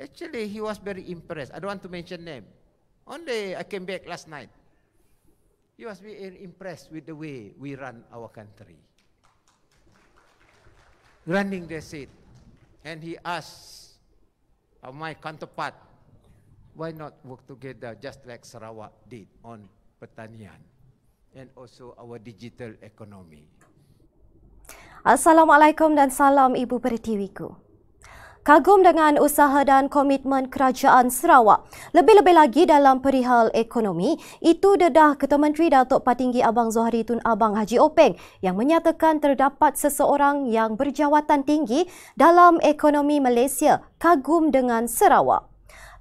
Actually, he was very impressed. I don't want to mention name. Only I came back last night. He was very impressed with the way we run our country. Running the seat. And he asked uh, my counterpart, why not work together just like Sarawak did on pertanian and also our digital economy. Assalamualaikum dan salam Ibu Pertiwiku. kagum dengan usaha dan komitmen kerajaan Sarawak. Lebih-lebih lagi dalam perihal ekonomi, itu dedah Ketua Menteri Datuk Patinggi Abang zohari Tun Abang Haji Openg yang menyatakan terdapat seseorang yang berjawatan tinggi dalam ekonomi Malaysia kagum dengan Sarawak.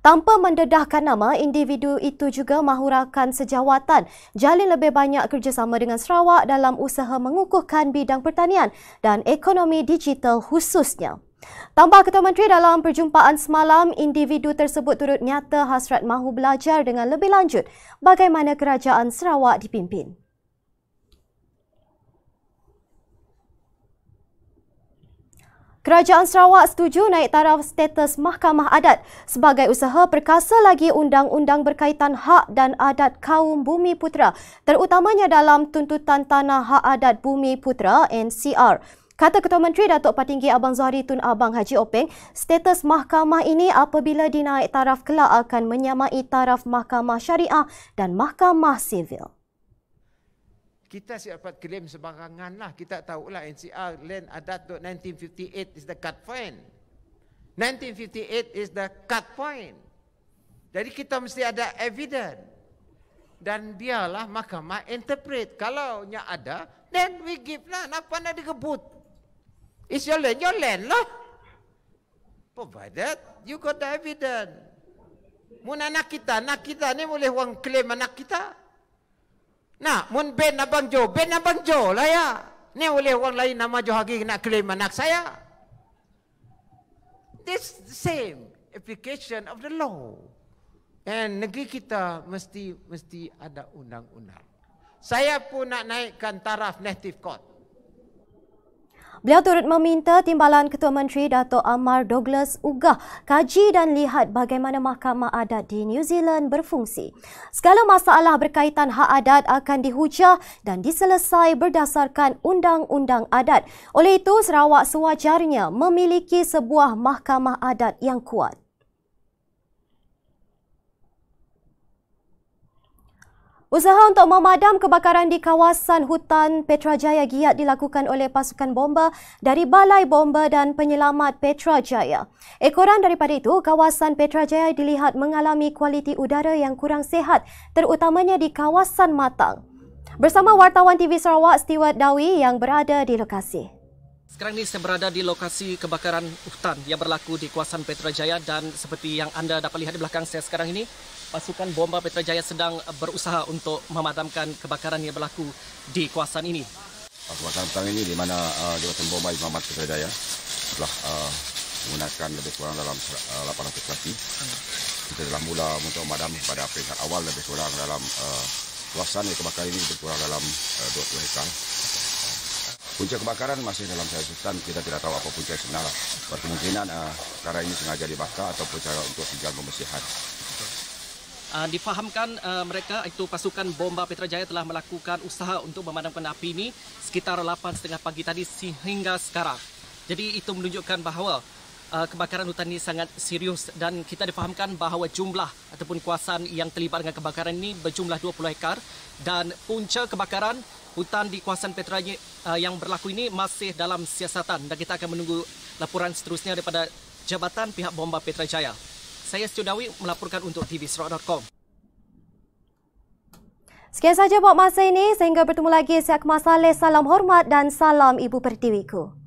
Tanpa mendedahkan nama, individu itu juga mahurakan sejawatan jalin lebih banyak kerjasama dengan Sarawak dalam usaha mengukuhkan bidang pertanian dan ekonomi digital khususnya. Tambah Ketua Menteri dalam perjumpaan semalam, individu tersebut turut nyata hasrat mahu belajar dengan lebih lanjut bagaimana kerajaan Sarawak dipimpin. Kerajaan Sarawak setuju naik taraf status Mahkamah Adat sebagai usaha perkasa lagi undang-undang berkaitan hak dan adat kaum bumi putera terutamanya dalam tuntutan tanah hak adat bumi putera NCR. Kata Ketua Menteri Datuk Patinggi Abang Zahri Tun Abang Haji Openg, status mahkamah ini apabila dinaik taraf kelak akan menyamai taraf mahkamah syariah dan mahkamah sivil. Kita siap dapat klaim sebarangan lah. Kita tahu lah NCR Land Adat 1958 is the cut point. 1958 is the cut point. Jadi kita mesti ada evidence. Dan biarlah mahkamah interpret. Kalau ada, then we give lah. Kenapa nak dikebut. It's your land, your land lah. Provided you got the evidence. Mun anak kita, anak kita ni boleh orang claim anak kita. Nah, mun Ben Abang Jo, Ben Abang Jo lah ya. Ni boleh orang lain nama Jo Hagi nak claim anak saya. This same application of the law. And negeri kita mesti mesti ada undang-undang. Saya pun nak naikkan taraf native court. Beliau turut meminta Timbalan Ketua Menteri Dato Amar Douglas Ugah kaji dan lihat bagaimana mahkamah adat di New Zealand berfungsi. Segala masalah berkaitan hak adat akan dihujah dan diselesai berdasarkan undang-undang adat. Oleh itu, Sarawak sewajarnya memiliki sebuah mahkamah adat yang kuat. Usaha untuk memadam kebakaran di kawasan hutan Petrajaya giat dilakukan oleh pasukan bomba dari Balai Bomba dan Penyelamat Petrajaya. Ekoran daripada itu, kawasan Petrajaya dilihat mengalami kualiti udara yang kurang sehat, terutamanya di kawasan Matang. Bersama wartawan TV Sarawak, Stewart Dawi yang berada di lokasi. Sekarang ini saya berada di lokasi kebakaran hutan yang berlaku di kawasan Petrajaya dan seperti yang anda dapat lihat di belakang saya sekarang ini, pasukan bomba Petrajaya sedang berusaha untuk memadamkan kebakaran yang berlaku di kawasan ini. Kebakaran hutan ini di mana uh, jawatan bomba Imamat Petrajaya telah uh, menggunakan lebih kurang dalam uh, 800 kaki. Kita telah mula untuk memadam pada peringkat awal lebih kurang dalam uh, kawasan yang kebakaran ini lebih kurang dalam uh, 20 hektar. Puncak kebakaran masih dalam sesuatan, kita tidak tahu apa puncak sebenarnya. Berkemungkinan uh, eh, karena ini sengaja dibakar atau cara untuk sejarah pembersihan. Uh, eh, difahamkan uh, mereka, itu pasukan bomba Petra Jaya telah melakukan usaha untuk memadamkan api ini sekitar 8.30 pagi tadi sehingga sekarang. Jadi itu menunjukkan bahawa uh, kebakaran hutan ini sangat serius dan kita difahamkan bahawa jumlah ataupun kuasaan yang terlibat dengan kebakaran ini berjumlah 20 hektar dan punca kebakaran hutan di kawasan Petra uh, yang berlaku ini masih dalam siasatan dan kita akan menunggu laporan seterusnya daripada jabatan pihak bomba Petra Jaya. Saya Dawi melaporkan untuk tvsrock.com. Sekian sahaja buat masa ini sehingga bertemu lagi saya Kemas Saleh salam hormat dan salam ibu pertiwiku.